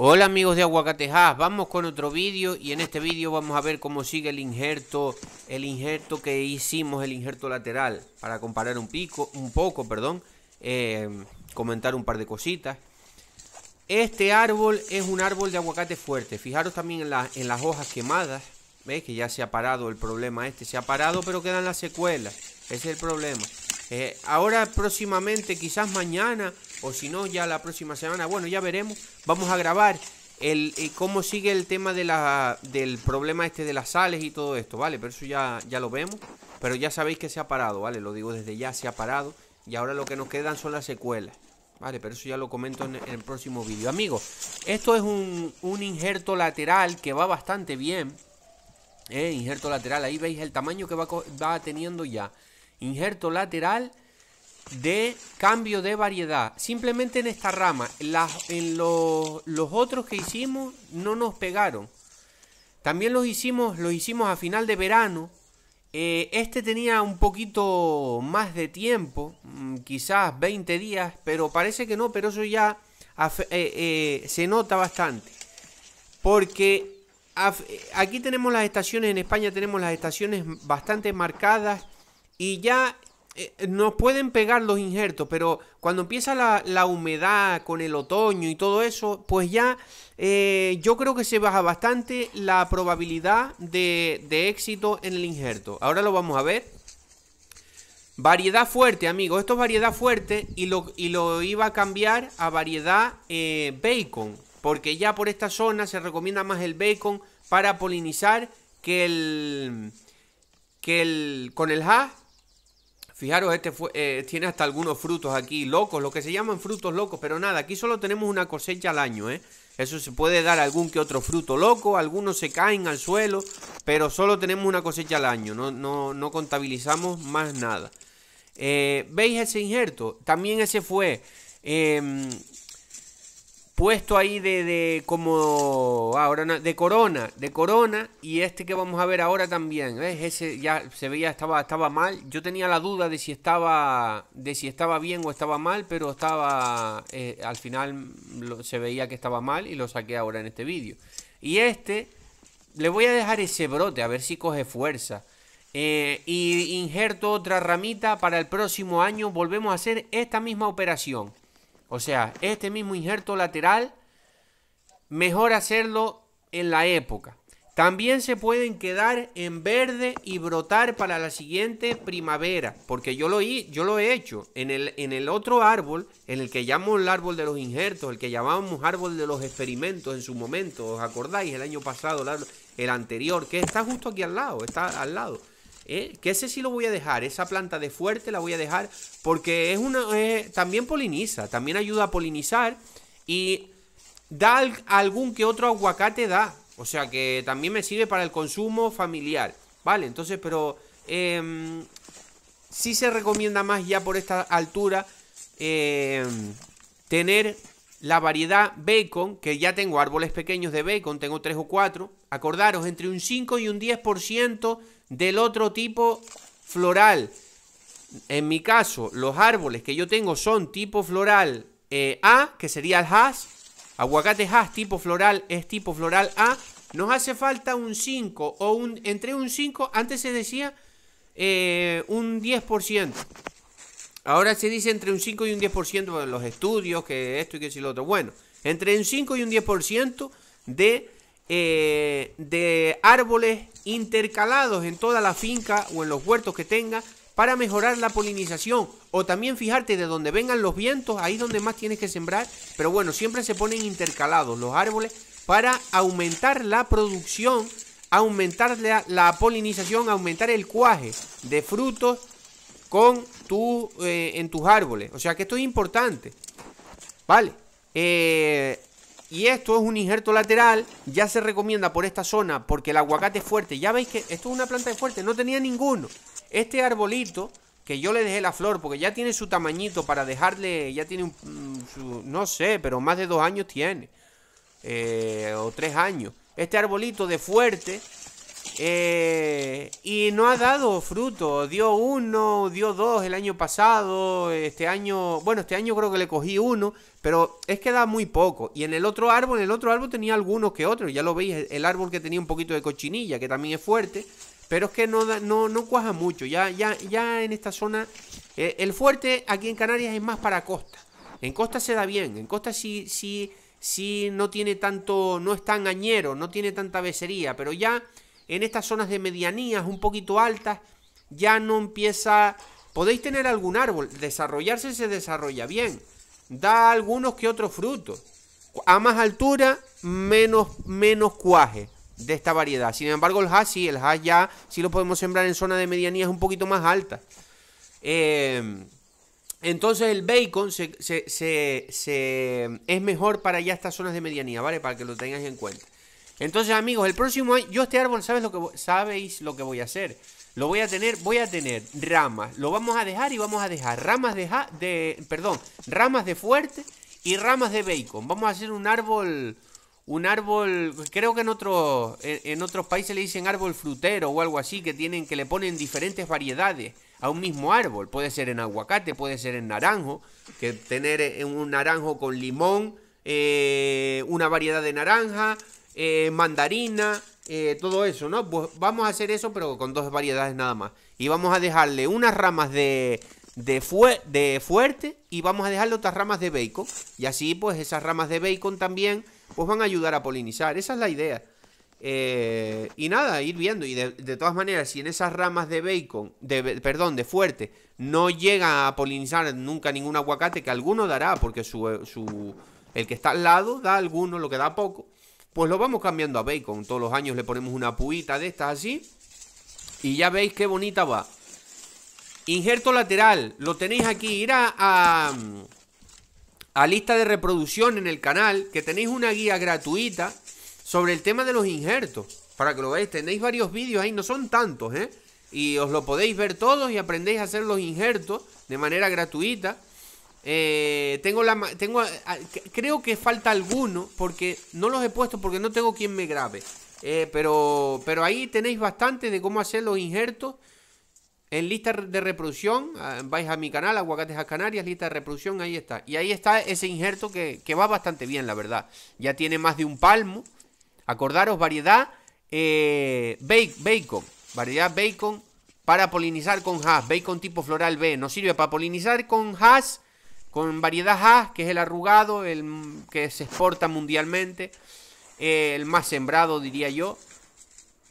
Hola amigos de Aguacatejas, vamos con otro vídeo y en este vídeo vamos a ver cómo sigue el injerto, el injerto que hicimos, el injerto lateral, para comparar un pico, un poco, perdón, eh, comentar un par de cositas. Este árbol es un árbol de aguacate fuerte, fijaros también en, las hojas quemadas, veis que ya se ha parado el problema este, se ha parado pero quedan las secuelas, ese es el problema. Eh, ahora próximamente, quizás mañana o si no, ya la próxima semana, bueno, ya veremos, vamos a grabar el, eh, cómo sigue el tema de la, del problema este de las sales y todo esto, ¿vale? Pero eso ya, ya lo vemos, pero ya sabéis que se ha parado, ¿vale? Lo digo desde ya, se ha parado y ahora lo que nos quedan son las secuelas. Vale, pero eso ya lo comento en el próximo vídeo. Amigos, esto es un, un injerto lateral que va bastante bien. Eh, injerto lateral, ahí veis el tamaño que va, va teniendo ya. Injerto lateral de cambio de variedad. Simplemente en esta rama. en los, otros que hicimos no nos pegaron. También los hicimos, los hicimos a final de verano. Eh, este tenía un poquito más de tiempo, mm, quizás 20 días, pero parece que no, pero eso ya eh, eh, se nota bastante. Porque aquí tenemos las estaciones, en España tenemos las estaciones bastante marcadas y ya eh, eh, nos pueden pegar los injertos, pero cuando empieza la, humedad con el otoño y todo eso, pues ya eh, yo creo que se baja bastante la probabilidad de, éxito en el injerto. Ahora lo vamos a ver. Variedad fuerte, amigos. Esto es variedad fuerte y lo, iba a cambiar a variedad bacon. Porque ya por esta zona se recomienda más el bacon para polinizar que el. que el. con el hash Fijaros, este fue, eh, tiene hasta algunos frutos aquí, locos, lo que se llaman frutos locos, pero nada, aquí solo tenemos una cosecha al año, ¿eh? Eso se puede dar algún que otro fruto loco, algunos se caen al suelo, pero solo tenemos una cosecha al año, no, no, contabilizamos más nada. Eh, ¿Veis ese injerto? También ese fue em, puesto ahí de, como ah, ahora de corona, de corona y este que vamos a ver ahora también, es Ese ya se veía estaba estaba mal. Yo tenía la duda de si estaba de si estaba bien o estaba mal, pero estaba eh, al final se veía que estaba mal y lo saqué ahora en este vídeo. Y este le voy a dejar ese brote a ver si coge fuerza. Eh, y injerto otra ramita para el próximo año. Volvemos a hacer esta misma operación. O sea, este mismo injerto lateral, mejor hacerlo en la época. También se pueden quedar en verde y brotar para la siguiente primavera, porque yo lo, yo lo he hecho en el, en el otro árbol, en el que llamamos el árbol de los injertos, el que llamábamos árbol de los experimentos en su momento, ¿os acordáis? El año pasado, el anterior, que está justo aquí al lado, está al lado. ¿eh? que ese sí lo voy a dejar, esa planta de fuerte la voy a dejar porque es una, también poliniza, también ayuda a polinizar y da algún que otro aguacate da, o sea que también me sirve para el consumo familiar, ¿vale? Entonces, pero em, sí se recomienda más ya por esta altura em, tener la variedad bacon, que ya tengo árboles pequeños de bacon, tengo 3 o 4, acordaros, entre un 5 y un 10% del otro tipo floral. En mi caso, los árboles que yo tengo son tipo floral eh, A, que sería el has, aguacate has tipo floral es tipo floral A, nos hace falta un 5 o un, entre un 5, antes se decía eh, un 10%. Ahora se dice entre un 5 y un 10% de los estudios, que esto y que si lo otro. Bueno, entre un 5 y un 10% de, eh, de árboles intercalados en toda la finca o en los huertos que tenga para mejorar la polinización. O también fijarte de donde vengan los vientos, ahí es donde más tienes que sembrar. Pero bueno, siempre se ponen intercalados los árboles para aumentar la producción, aumentar la, la polinización, aumentar el cuaje de frutos con tú eh, en tus árboles. O sea que esto es importante. Vale. Eh, y esto es un injerto lateral. Ya se recomienda por esta zona porque el aguacate es fuerte. Ya veis que esto es una planta de fuerte. No tenía ninguno. Este arbolito que yo le dejé la flor porque ya tiene su tamañito para dejarle. Ya tiene un. Mm, no sé, pero más de dos años tiene. Eh, o tres años. Este arbolito de fuerte eh, y no ha dado fruto. Dio uno, dio dos el año pasado. Este año, bueno, este año creo que le cogí uno, pero es que da muy poco. Y en el otro árbol, en el otro árbol tenía algunos que otros. Ya lo veis, el árbol que tenía un poquito de cochinilla, que también es fuerte. Pero es que no, da, no, no cuaja mucho. Ya, ya, ya en esta zona, eh, el fuerte aquí en Canarias es más para costa. En costa se da bien. En costa sí, sí, sí no tiene tanto, no es tan añero, no tiene tanta becería. Pero ya en estas zonas de medianías un poquito altas, ya no empieza... Podéis tener algún árbol, desarrollarse se desarrolla bien, da algunos que otros frutos. A más altura, menos, menos cuaje de esta variedad. Sin embargo, el has sí, el has ya sí lo podemos sembrar en zona de medianías un poquito más alta. Eh, entonces el bacon es mejor para ya estas zonas de medianía, ¿vale? Para que lo tengas en cuenta. Entonces, amigos, el próximo año, yo este árbol, ¿sabes lo que, ¿sabéis lo que voy a hacer? Lo voy a tener, voy a tener ramas. Lo vamos a dejar y vamos a dejar ramas de, de perdón, ramas de fuerte y ramas de bacon. Vamos a hacer un árbol, un árbol, creo que en otros, en, otros países le dicen árbol frutero o algo así, que tienen, que le ponen diferentes variedades a un mismo árbol. Puede ser en aguacate, puede ser en naranjo, que tener eh, un naranjo con limón, eh, una variedad de naranja, eh, mandarina, eh, todo eso, ¿no? Pues vamos a hacer eso, pero con dos variedades nada más. Y vamos a dejarle unas ramas de, de, de fuerte y vamos a dejarle otras ramas de bacon. Y así, pues esas ramas de bacon también, pues van a ayudar a polinizar. Esa es la idea. Eh, y nada, ir viendo. Y de, todas maneras, si en esas ramas de bacon, de, perdón, de fuerte, no llega a polinizar nunca ningún aguacate, que alguno dará, porque su, el que está al lado da alguno, lo que da poco. Pues lo vamos cambiando a bacon. Todos los años le ponemos una puita de estas así. Y ya veis qué bonita va. Injerto lateral. Lo tenéis aquí. Ir a, a, a lista de reproducción en el canal. Que tenéis una guía gratuita sobre el tema de los injertos. Para que lo veáis. Tenéis varios vídeos ahí. No son tantos, ¿eh? Y os lo podéis ver todos y aprendéis a hacer los injertos de manera gratuita. Eh, tengo la tengo ah, creo que falta alguno porque no los he puesto porque no tengo quien me grabe. Eh, pero pero ahí tenéis bastante de cómo hacer los injertos en lista de reproducción. Ah, vais a mi canal Aguacates a Canarias, lista de reproducción, ahí está. Y ahí está ese injerto que, va bastante bien, la verdad. Ya tiene más de un palmo. Acordaros variedad eh, bacon, variedad bacon para polinizar con hash, bacon tipo floral B. No sirve para polinizar con hash con variedad A, que es el arrugado, el que se exporta mundialmente, eh, el más sembrado diría yo,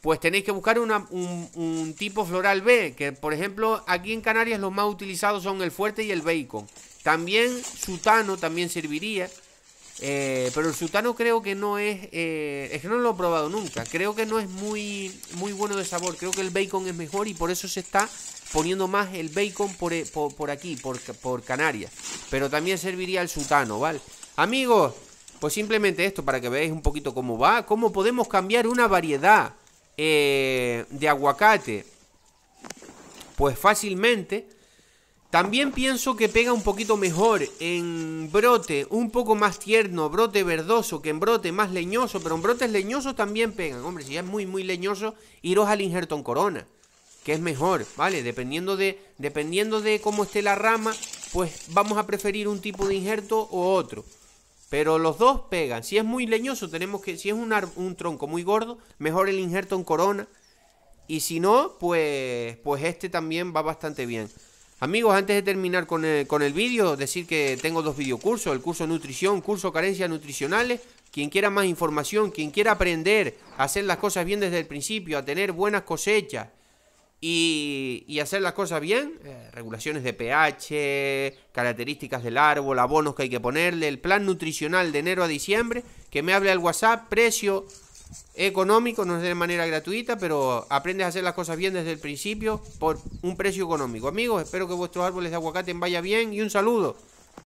pues tenéis que buscar un, un, tipo floral B, que por ejemplo aquí en Canarias los más utilizados son el fuerte y el bacon. También sutano también serviría. Eh, pero el sultano creo que no es. Eh, es que no lo he probado nunca. Creo que no es muy, muy bueno de sabor. Creo que el bacon es mejor y por eso se está poniendo más el bacon por, eh, aquí, por, por Canarias. Pero también serviría el sultano, ¿vale? Amigos, pues simplemente esto para que veáis un poquito cómo va. Cómo podemos cambiar una variedad de aguacate. Pues fácilmente también pienso que pega un poquito mejor en brote, un poco más tierno, brote verdoso que en brote más leñoso, pero en brotes leñosos también pegan. Hombre, si es muy, muy leñoso, iros al injerto en Corona, que es mejor, ¿vale? Dependiendo de, dependiendo de cómo esté la rama, pues vamos a preferir un tipo de injerto o otro. Pero los dos pegan. Si es muy leñoso, tenemos que, si es un, un tronco muy gordo, mejor el injerto en Corona. Y si no, pues, pues este también va bastante bien. Amigos, antes de terminar con el, eh, con el vídeo, decir que tengo dos videocursos, el curso nutrición, curso carencias nutricionales. Quien quiera más información, quien quiera aprender a hacer las cosas bien desde el principio, a tener buenas cosechas y, hacer las cosas bien, eh, regulaciones de pH, características del árbol, abonos que hay que ponerle, el plan nutricional de enero a diciembre, que me hable al WhatsApp, precio económico, no es de manera gratuita, pero aprendes a hacer las cosas bien desde el principio por un precio económico. Amigos, espero que vuestros árboles de aguacate vaya bien y un saludo.